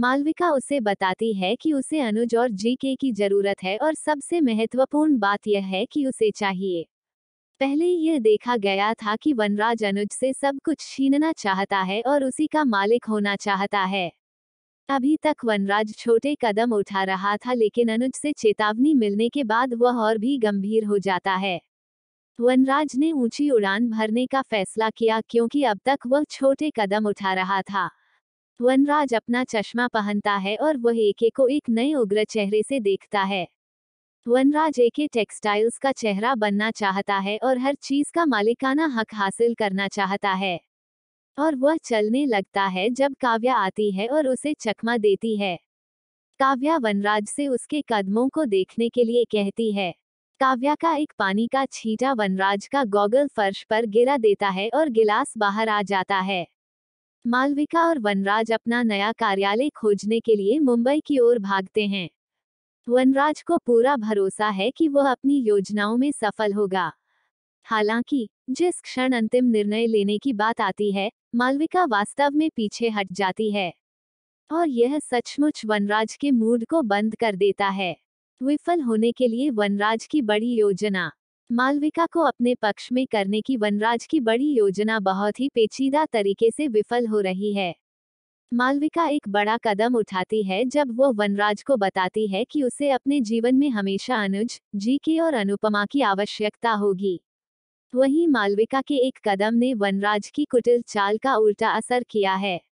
मालविका उसे बताती है कि उसे अनुज और जीके की जरूरत है और सबसे महत्वपूर्ण बात यह है कि उसे चाहिए पहले यह देखा गया था कि वनराज अनुज से सब कुछ छीनना चाहता है और उसी का मालिक होना चाहता है अभी तक वनराज छोटे कदम उठा रहा था लेकिन अनुज से चेतावनी मिलने के बाद वह और भी गंभीर हो जाता है वनराज ने ऊंची उड़ान भरने का फैसला किया क्योंकि अब तक वह छोटे कदम उठा रहा था वनराज अपना चश्मा पहनता है और वह एके को एक नए उग्र चेहरे से देखता है वनराज एके टेक्सटाइल्स का चेहरा बनना चाहता है और हर चीज का मालिकाना हक हासिल करना चाहता है और वह चलने लगता है जब काव्या आती है और उसे चकमा देती है काव्या वनराज से उसके कदमों को देखने के लिए कहती है काव्या का एक पानी का छींटा वनराज का गॉगल फर्श पर गिरा देता है और गिलास बाहर आ जाता है मालविका और वनराज अपना नया कार्यालय खोजने के लिए मुंबई की ओर भागते हैं वनराज को पूरा भरोसा है कि वह अपनी योजनाओं में सफल होगा हालांकि जिस क्षण अंतिम निर्णय लेने की बात आती है मालविका वास्तव में पीछे हट जाती है और यह सचमुच वनराज के मूड को बंद कर देता है विफल होने के लिए वनराज की बड़ी योजना मालविका को अपने पक्ष में करने की वनराज की बड़ी योजना बहुत ही पेचीदा तरीके से विफल हो रही है मालविका एक बड़ा कदम उठाती है जब वो वनराज को बताती है कि उसे अपने जीवन में हमेशा अनुज जी के और अनुपमा की आवश्यकता होगी वहीं मालविका के एक कदम ने वनराज की कुटिल चाल का उल्टा असर किया है